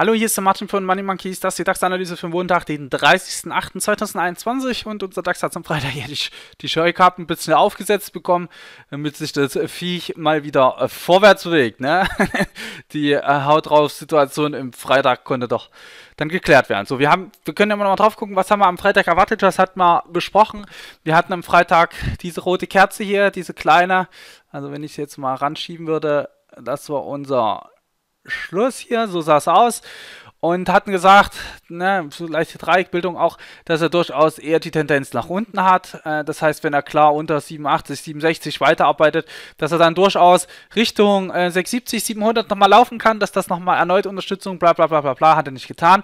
Hallo, hier ist der Martin von Money Monkeys, das ist die DAX-Analyse für den Montag, den 30.08.2021 und unser DAX hat zum Freitag ja die, die Scheukappen ein bisschen aufgesetzt bekommen, damit sich das Viech mal wieder äh, vorwärts bewegt. Ne? Die äh, Haut drauf Situation im Freitag konnte doch dann geklärt werden. So, wir haben, wir können immer noch mal drauf gucken, was haben wir am Freitag erwartet, was hat man besprochen. Wir hatten am Freitag diese rote Kerze hier, diese kleine, also wenn ich sie jetzt mal ranschieben würde, das war unser Schluss hier, so sah es aus. Und hatten gesagt, ne, so leichte Dreieckbildung auch, dass er durchaus eher die Tendenz nach unten hat. Äh, das heißt, wenn er klar unter 87, 67 weiterarbeitet, dass er dann durchaus Richtung äh, 670, 700 nochmal laufen kann, dass das nochmal erneut Unterstützung, bla bla bla bla bla, hat er nicht getan.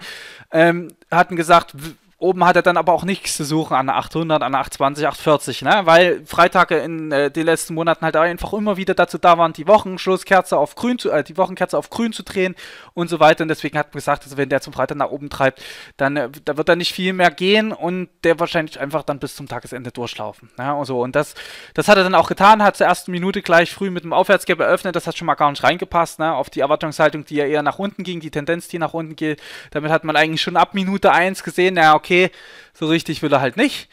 Ähm, hatten gesagt, oben hat er dann aber auch nichts zu suchen an 800, an 820, 840, ne? weil Freitage in äh, den letzten Monaten halt einfach immer wieder dazu da waren, die Wochenschlusskerze auf grün zu, äh, die Wochenkerze auf grün zu drehen und so weiter. Und deswegen hat man gesagt, also wenn der zum Freitag nach oben treibt, dann äh, da wird er nicht viel mehr gehen und der wahrscheinlich einfach dann bis zum Tagesende durchlaufen. Ne? Und, so. und das, das hat er dann auch getan, hat zur ersten Minute gleich früh mit dem Aufwärtsgap eröffnet, das hat schon mal gar nicht reingepasst, ne? auf die Erwartungshaltung, die ja eher nach unten ging, die Tendenz, die nach unten geht. Damit hat man eigentlich schon ab Minute 1 gesehen, ja, okay, okay, so richtig will er halt nicht.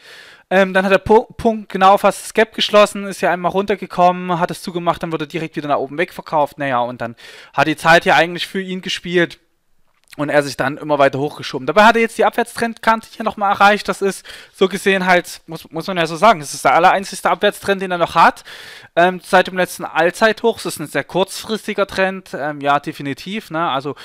Ähm, dann hat er Punkt genau fast das Gap geschlossen, ist ja einmal runtergekommen, hat es zugemacht, dann wurde direkt wieder nach oben wegverkauft. Naja, und dann hat die Zeit ja eigentlich für ihn gespielt und er sich dann immer weiter hochgeschoben. Dabei hat er jetzt die Abwärtstrendkante hier nochmal erreicht. Das ist so gesehen halt, muss, muss man ja so sagen, das ist der allereinzigste Abwärtstrend, den er noch hat. Ähm, seit dem letzten Allzeithoch. das ist ein sehr kurzfristiger Trend. Ähm, ja, definitiv. Ne? Also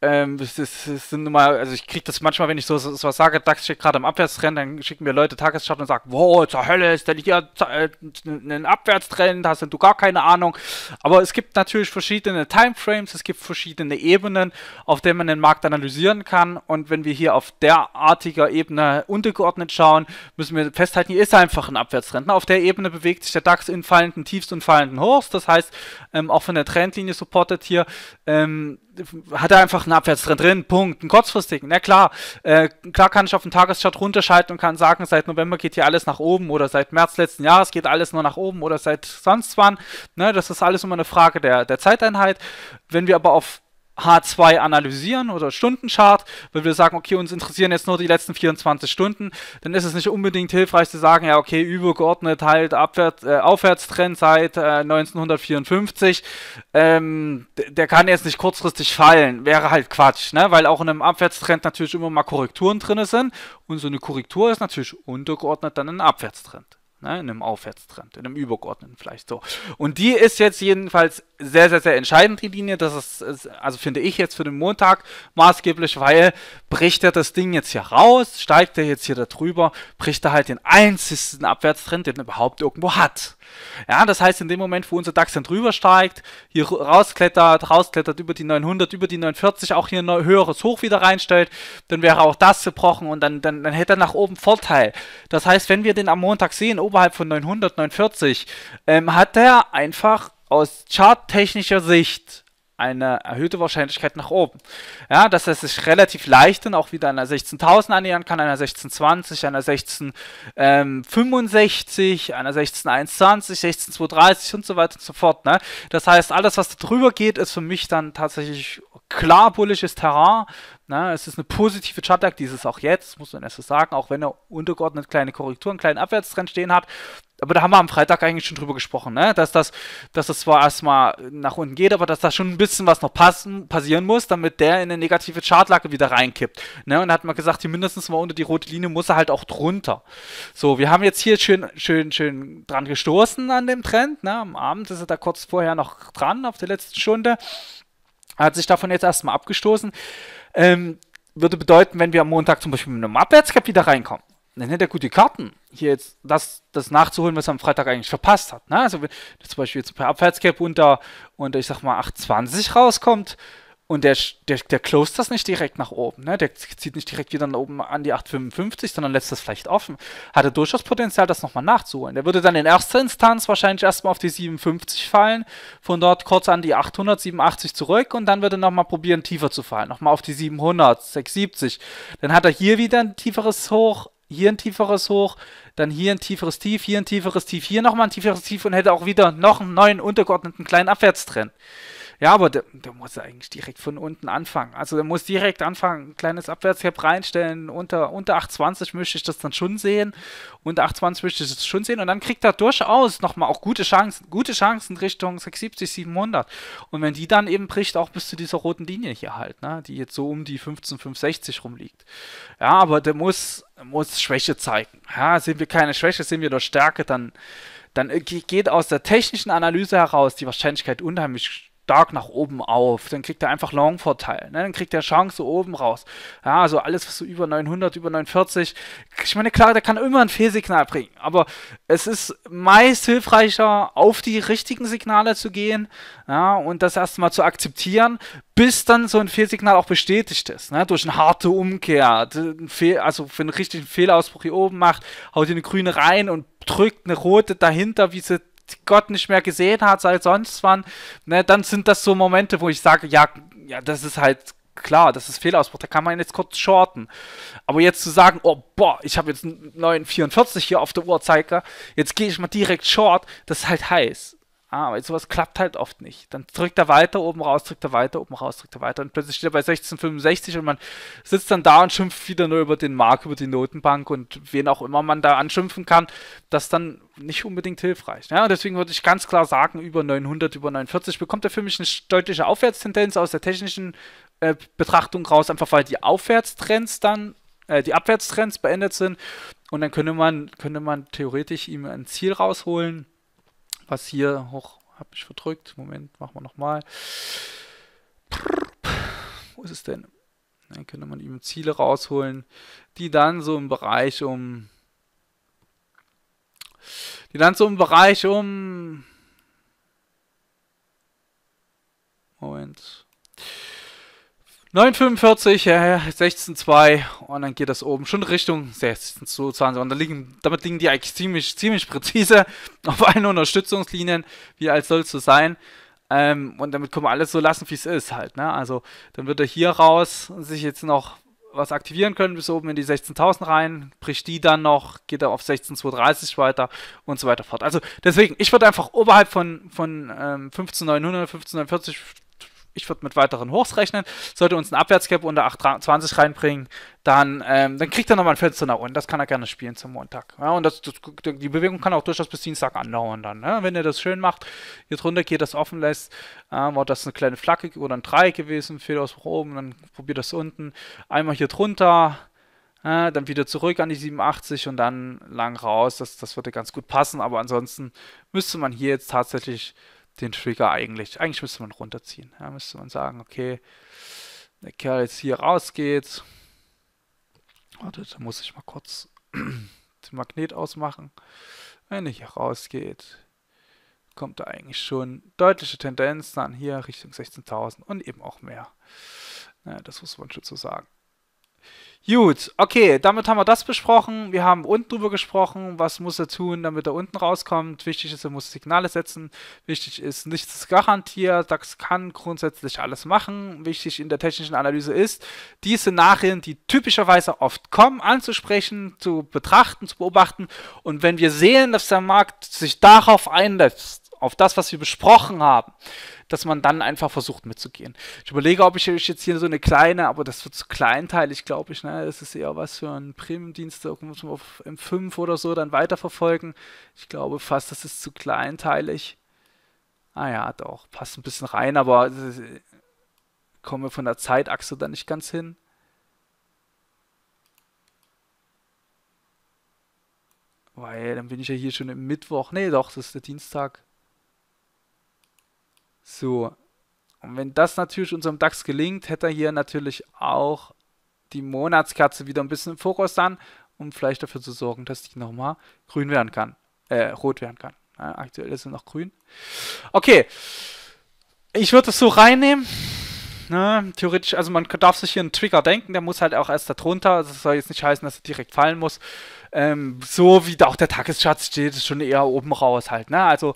ähm, das, das, das sind nun mal, also ich kriege das manchmal, wenn ich so, so, so was sage, DAX steht gerade im Abwärtstrend, dann schicken mir Leute Tagesschatten und sagen, wow, zur Hölle ist denn hier äh, ein Abwärtstrend, hast du gar keine Ahnung. Aber es gibt natürlich verschiedene Timeframes, es gibt verschiedene Ebenen, auf denen man den Markt analysieren kann. Und wenn wir hier auf derartiger Ebene untergeordnet schauen, müssen wir festhalten, hier ist einfach ein Abwärtstrend. Auf der Ebene bewegt sich der DAX in fallenden Tiefs und fallenden Hochs. Das heißt, ähm, auch von der Trendlinie supportet hier ähm, hat er einfach einen Abwärtstrend drin, Punkt, einen kurzfristigen. Na klar, äh, klar kann ich auf den Tageschart runterschalten und kann sagen, seit November geht hier alles nach oben oder seit März letzten Jahres geht alles nur nach oben oder seit sonst wann. Ne, das ist alles immer eine Frage der, der Zeiteinheit. Wenn wir aber auf H2 analysieren oder Stundenchart, wenn wir sagen, okay, uns interessieren jetzt nur die letzten 24 Stunden, dann ist es nicht unbedingt hilfreich zu sagen, ja, okay, übergeordnet halt Abwärts, äh, Aufwärtstrend seit äh, 1954, ähm, der kann jetzt nicht kurzfristig fallen, wäre halt Quatsch, ne? weil auch in einem Abwärtstrend natürlich immer mal Korrekturen drin sind und so eine Korrektur ist natürlich untergeordnet dann ein Abwärtstrend. Ne? in einem Aufwärtstrend, in einem übergeordneten vielleicht so. Und die ist jetzt jedenfalls sehr, sehr, sehr entscheidend, die Linie. Das ist, also finde ich jetzt für den Montag maßgeblich, weil bricht er das Ding jetzt hier raus, steigt er jetzt hier da drüber, bricht er halt den einzigsten Abwärtstrend, den er überhaupt irgendwo hat. Ja, das heißt, in dem Moment, wo unser DAX dann drüber steigt, hier rausklettert, rausklettert über die 900, über die 940, auch hier ein höheres Hoch wieder reinstellt, dann wäre auch das gebrochen und dann, dann, dann hätte er nach oben Vorteil. Das heißt, wenn wir den am Montag sehen, oberhalb von 900, 940, ähm, hat er einfach aus charttechnischer Sicht eine erhöhte Wahrscheinlichkeit nach oben. Ja, dass er sich relativ leicht dann auch wieder einer 16.000 annähern kann, einer 16.20, einer 16.65, ähm, einer 16.120, 16.230 und so weiter und so fort. Ne? Das heißt, alles, was da drüber geht, ist für mich dann tatsächlich klar bullisches Terrain. Ne? Es ist eine positive Chartlag, dieses auch jetzt, muss man erst so sagen, auch wenn er untergeordnet kleine Korrekturen, kleinen Abwärtstrend stehen hat aber da haben wir am Freitag eigentlich schon drüber gesprochen, ne? dass, das, dass das zwar erstmal nach unten geht, aber dass da schon ein bisschen was noch passen, passieren muss, damit der in eine negative Chartlage wieder reinkippt. Ne? Und da hat man gesagt, hier mindestens mal unter die rote Linie muss er halt auch drunter. So, wir haben jetzt hier schön, schön, schön dran gestoßen an dem Trend. Ne? Am Abend ist er da kurz vorher noch dran, auf der letzten Stunde. Hat sich davon jetzt erstmal abgestoßen. Ähm, würde bedeuten, wenn wir am Montag zum Beispiel mit einem Abwärtscap wieder reinkommen dann hätte er gute Karten, hier jetzt das, das nachzuholen, was er am Freitag eigentlich verpasst hat. Ne? Also wenn zum Beispiel jetzt per Abwärtscap unter, unter, ich sag mal, 8,20 rauskommt und der, der, der close das nicht direkt nach oben, ne? der zieht nicht direkt wieder nach oben an die 8,55, sondern lässt das vielleicht offen, hat er durchaus Potenzial, das nochmal nachzuholen. Der würde dann in erster Instanz wahrscheinlich erstmal auf die 57 fallen, von dort kurz an die 800, 87 zurück und dann würde er nochmal probieren, tiefer zu fallen, nochmal auf die 700, 670. Dann hat er hier wieder ein tieferes Hoch, hier ein tieferes Hoch, dann hier ein tieferes Tief, hier ein tieferes Tief, hier nochmal ein tieferes Tief und hätte auch wieder noch einen neuen untergeordneten kleinen Abwärtstrend. Ja, aber da, da muss er eigentlich direkt von unten anfangen. Also der muss direkt anfangen, ein kleines Abwärtscap reinstellen. Unter, unter 820 möchte ich das dann schon sehen. Unter 820 möchte ich das schon sehen. Und dann kriegt er durchaus nochmal auch gute Chancen, gute Chancen Richtung 670, 700. Und wenn die dann eben bricht, auch bis zu dieser roten Linie hier halt, ne? die jetzt so um die 15,560 rumliegt. Ja, aber der muss, muss Schwäche zeigen. Ja, sind wir keine Schwäche, sind wir doch Stärke, dann, dann äh, geht aus der technischen Analyse heraus die Wahrscheinlichkeit unheimlich stark nach oben auf. Dann kriegt er einfach Long-Vorteil. Ne? Dann kriegt er Chance oben raus. Ja, also alles, was so über 900, über 940. Ich meine, klar, der kann immer ein Fehlsignal bringen. Aber es ist meist hilfreicher, auf die richtigen Signale zu gehen ja, und das erstmal zu akzeptieren, bis dann so ein Fehlsignal auch bestätigt ist. Ne? Durch eine harte Umkehr. also, für einen richtigen Fehlausbruch hier oben macht, haut ihr eine grüne rein und drückt eine rote dahinter, wie sie Gott nicht mehr gesehen hat als sonst wann, ne, dann sind das so Momente, wo ich sage, ja, ja, das ist halt klar, das ist Fehlausbruch, da kann man jetzt kurz shorten. Aber jetzt zu sagen, oh boah, ich habe jetzt einen 944 hier auf der Uhrzeiger, jetzt gehe ich mal direkt short, das ist halt heiß. Ah, aber sowas klappt halt oft nicht. Dann drückt er weiter oben raus, drückt er weiter oben raus, drückt er weiter und plötzlich steht er bei 1665 und man sitzt dann da und schimpft wieder nur über den Markt, über die Notenbank und wen auch immer man da anschimpfen kann, das dann nicht unbedingt hilfreich. Ja, ne? und deswegen würde ich ganz klar sagen, über 900, über 49 bekommt er für mich eine deutliche Aufwärtstendenz aus der technischen äh, Betrachtung raus, einfach weil die Aufwärtstrends dann, äh, die Abwärtstrends beendet sind und dann könnte man, könnte man theoretisch ihm ein Ziel rausholen, was hier hoch habe ich verdrückt. Moment, machen wir nochmal. Wo ist es denn? Dann könnte man eben Ziele rausholen, die dann so im Bereich um. Die dann so im Bereich um. Moment. 9,45, 16,2 und dann geht das oben schon Richtung 16 zu 20. Und liegen, damit liegen die eigentlich ziemlich, ziemlich präzise auf allen Unterstützungslinien, wie als soll es so sein. Ähm, und damit kann man alles so lassen, wie es ist halt. Ne? Also dann wird er hier raus sich jetzt noch was aktivieren können, bis oben in die 16.000 rein, bricht die dann noch, geht er auf 16.230 weiter und so weiter fort. Also deswegen, ich würde einfach oberhalb von, von ähm, 15.900, 15.940 ich würde mit weiteren Hochs rechnen. Sollte uns ein Abwärtscap unter 8,20 reinbringen, dann, ähm, dann kriegt er nochmal ein Fenster nach unten. Das kann er gerne spielen zum Montag. Ja, und das, das, die Bewegung kann auch durchaus bis Dienstag andauern dann. Ne? Wenn ihr das schön macht, hier drunter geht, das offen lässt, äh, war das eine kleine Flagge oder ein Dreieck gewesen, Fehler aus oben, dann probiert das unten. Einmal hier drunter, äh, dann wieder zurück an die 87 und dann lang raus. Das, das würde ganz gut passen, aber ansonsten müsste man hier jetzt tatsächlich den Trigger eigentlich. Eigentlich müsste man runterziehen. Ja, müsste man sagen, okay, der Kerl jetzt hier rausgeht. Warte, da muss ich mal kurz den Magnet ausmachen. Wenn er hier rausgeht, kommt da eigentlich schon deutliche Tendenz dann hier Richtung 16.000 und eben auch mehr. Ja, das muss man schon so sagen. Gut, okay, damit haben wir das besprochen. Wir haben unten drüber gesprochen, was muss er tun, damit er unten rauskommt. Wichtig ist, er muss Signale setzen. Wichtig ist, nichts ist garantiert. Das kann grundsätzlich alles machen. Wichtig in der technischen Analyse ist, die Szenarien, die typischerweise oft kommen, anzusprechen, zu betrachten, zu beobachten. Und wenn wir sehen, dass der Markt sich darauf einlässt, auf das, was wir besprochen haben, dass man dann einfach versucht mitzugehen. Ich überlege, ob ich euch jetzt hier so eine kleine, aber das wird zu kleinteilig, glaube ich. Ne? Das ist eher was für einen Premium-Dienst, da muss man auf M5 oder so dann weiterverfolgen. Ich glaube fast, das ist zu kleinteilig. Ah ja, doch, passt ein bisschen rein, aber äh, kommen wir von der Zeitachse da nicht ganz hin. Weil dann bin ich ja hier schon im Mittwoch. Nee, doch, das ist der Dienstag. So. Und wenn das natürlich unserem DAX gelingt, hätte er hier natürlich auch die Monatskerze wieder ein bisschen im Fokus dann, um vielleicht dafür zu sorgen, dass die nochmal grün werden kann. Äh, rot werden kann. Ja, aktuell ist sie noch grün. Okay. Ich würde das so reinnehmen. Ne, theoretisch, also man darf sich hier einen Trigger denken, der muss halt auch erst da darunter. Das also soll jetzt nicht heißen, dass er direkt fallen muss. Ähm, so wie da auch der Tagesschatz steht, ist schon eher oben raus halt. Ne? Also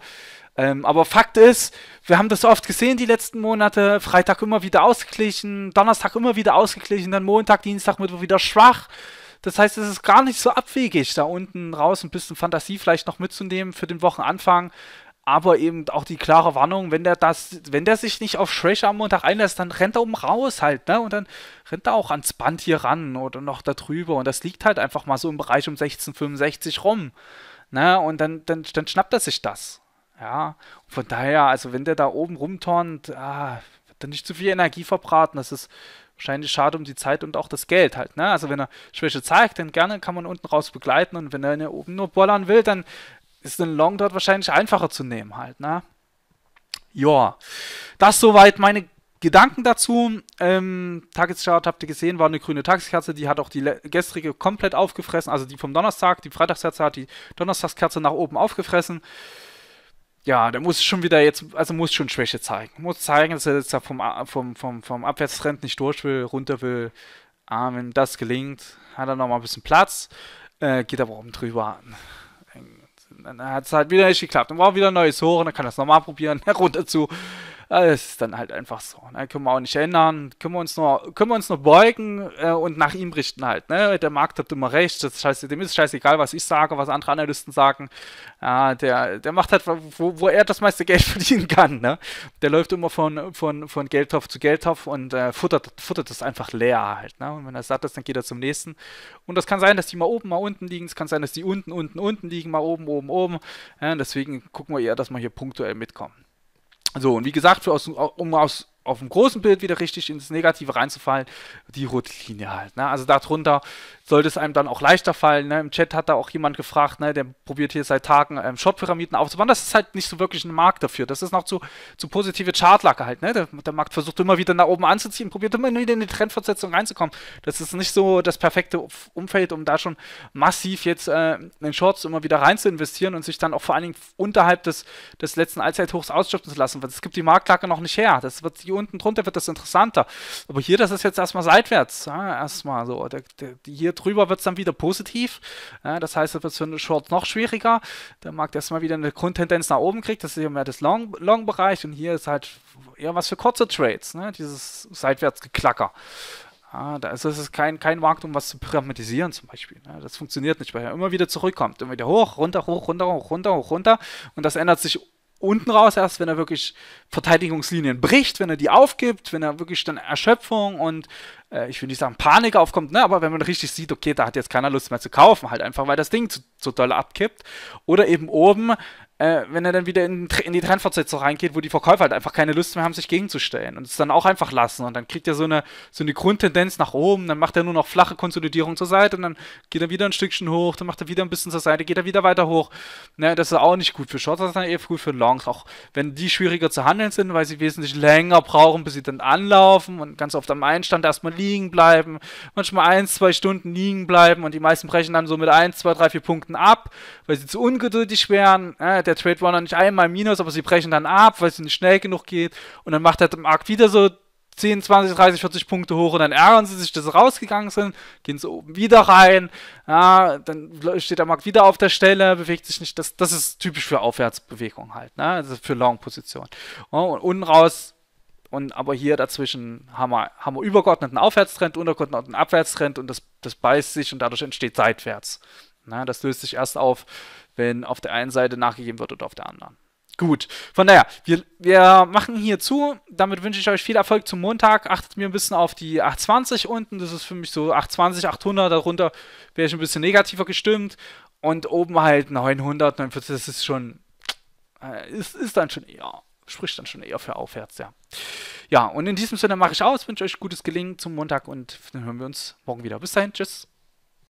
ähm, aber Fakt ist, wir haben das oft gesehen die letzten Monate. Freitag immer wieder ausgeglichen, Donnerstag immer wieder ausgeglichen, dann Montag, Dienstag, Mittwoch wieder schwach. Das heißt, es ist gar nicht so abwegig, da unten raus ein bisschen Fantasie vielleicht noch mitzunehmen für den Wochenanfang. Aber eben auch die klare Warnung, wenn der das, wenn der sich nicht auf Schwäche am Montag einlässt, dann rennt er oben raus halt, ne? Und dann rennt er auch ans Band hier ran oder noch da drüber. Und das liegt halt einfach mal so im Bereich um 1665 rum. Ne? Und dann, dann, dann schnappt er sich das. Ja, und von daher, also wenn der da oben rumtornt, ah, dann nicht zu viel Energie verbraten. Das ist wahrscheinlich schade um die Zeit und auch das Geld halt. Ne? Also wenn er Schwäche zeigt, dann gerne kann man unten raus begleiten und wenn er ja oben nur bollern will, dann ist ein Long dort wahrscheinlich einfacher zu nehmen halt. Ne? Ja, das soweit meine Gedanken dazu. Ähm, Tageschart habt ihr gesehen, war eine grüne Tageskerze, die hat auch die gestrige komplett aufgefressen, also die vom Donnerstag, die Freitagskerze hat die Donnerstagskerze nach oben aufgefressen ja, der muss schon wieder jetzt, also muss schon Schwäche zeigen. Muss zeigen, dass er jetzt vom, vom, vom, vom Abwärtstrend nicht durch will, runter will. Ah, wenn das gelingt, hat er nochmal ein bisschen Platz, äh, geht aber oben drüber. Dann hat es halt wieder nicht geklappt. Dann braucht wieder ein neues Hoch und dann kann er es nochmal probieren, herunter zu. Ja, äh, das ist dann halt einfach so. Ne? Können wir auch nicht ändern, können wir uns nur, können wir uns nur beugen äh, und nach ihm richten halt. Ne? Der Markt hat immer recht, das scheiße, dem ist scheißegal, was ich sage, was andere Analysten sagen. Ja, der, der macht halt, wo, wo er das meiste Geld verdienen kann. Ne? Der läuft immer von, von, von Geldtopf zu Geldtopf und äh, futtert, futtert das einfach leer halt. Ne? Und wenn er satt ist, dann geht er zum nächsten. Und das kann sein, dass die mal oben, mal unten liegen. Es kann sein, dass die unten, unten, unten liegen, mal oben, oben, oben. Ja, deswegen gucken wir eher, dass wir hier punktuell mitkommen. So, und wie gesagt, aus, um aus auf dem großen Bild wieder richtig ins Negative reinzufallen, die rote Linie halt. Ne? Also darunter sollte es einem dann auch leichter fallen. Ne? Im Chat hat da auch jemand gefragt, ne? der probiert hier seit Tagen ähm, Short-Pyramiden aufzubauen. Das ist halt nicht so wirklich ein Markt dafür. Das ist noch zu, zu positive Chartlacke halt. Ne? Der, der, Markt versucht immer wieder nach oben anzuziehen, probiert immer wieder in die Trendfortsetzung reinzukommen. Das ist nicht so das perfekte Umfeld, um da schon massiv jetzt äh, in Shorts immer wieder rein zu investieren und sich dann auch vor allen Dingen unterhalb des, des letzten Allzeithochs ausschöpfen zu lassen. Weil es gibt die Marktlage noch nicht her. Das wird die die unten drunter wird das interessanter. Aber hier, das ist jetzt erstmal seitwärts. Ja, erstmal so. Der, der, hier drüber wird es dann wieder positiv. Ja, das heißt, es wird für einen Short noch schwieriger. Der Markt erstmal wieder eine Grundtendenz nach oben kriegt. Das ist hier mehr das Long-Bereich. Long und hier ist halt eher was für kurze Trades. Ne? Dieses seitwärts Geklacker. Ja, da ist es kein, kein Markt, um was zu pyramidisieren zum Beispiel. Ja, ne. das funktioniert nicht, weil er immer wieder zurückkommt. Immer wieder hoch, runter, hoch, runter, hoch, runter, hoch, runter. Und das ändert sich unten raus erst, wenn er wirklich Verteidigungslinien bricht, wenn er die aufgibt, wenn er wirklich dann Erschöpfung und äh, ich will nicht sagen Panik aufkommt, ne, aber wenn man richtig sieht, okay, da hat jetzt keiner Lust mehr zu kaufen, halt einfach, weil das Ding zu, zu doll abkippt. Oder eben oben, äh, wenn er dann wieder in, in die Trendfortsetzung reingeht, wo die Verkäufer halt einfach keine Lust mehr haben, sich gegenzustellen und es dann auch einfach lassen. Und dann kriegt er so eine, so eine Grundtendenz nach oben, dann macht er nur noch flache Konsolidierung zur Seite und dann geht er wieder ein Stückchen hoch, dann macht er wieder ein bisschen zur Seite, geht er wieder weiter hoch. Ne, das ist auch nicht gut für Shorts, das ist dann eher gut für Longs, auch wenn die schwieriger zu handeln sind, weil sie wesentlich länger brauchen, bis sie dann anlaufen und ganz oft am Einstand erstmal liegen bleiben, manchmal ein, zwei Stunden liegen bleiben und die meisten brechen dann so mit ein, zwei, drei, vier Punkten ab, weil sie zu ungeduldig wären. Ne, der Trade Runner nicht einmal Minus, aber sie brechen dann ab, weil es nicht schnell genug geht. Und dann macht der Markt wieder so 10, 20, 30, 40 Punkte hoch und dann ärgern sie sich, dass sie rausgegangen sind, gehen sie oben wieder rein, ja, dann steht der Markt wieder auf der Stelle, bewegt sich nicht. Das, das ist typisch für Aufwärtsbewegung halt, ne? also für Long-Position. Ja, und unten raus, und, aber hier dazwischen haben wir, haben wir übergeordneten Aufwärtstrend, untergeordneten Abwärtstrend und das, das beißt sich und dadurch entsteht seitwärts. Na, das löst sich erst auf, wenn auf der einen Seite nachgegeben wird oder auf der anderen. Gut, von daher, wir, wir machen hier zu. Damit wünsche ich euch viel Erfolg zum Montag. Achtet mir ein bisschen auf die 820 unten. Das ist für mich so 820, 800. Darunter wäre ich ein bisschen negativer gestimmt. Und oben halt 900, 940. Das ist schon, äh, ist, ist dann schon eher, spricht dann schon eher für aufwärts, ja. Ja, und in diesem Sinne mache ich aus. Wünsche euch gutes Gelingen zum Montag und dann hören wir uns morgen wieder. Bis dahin, tschüss.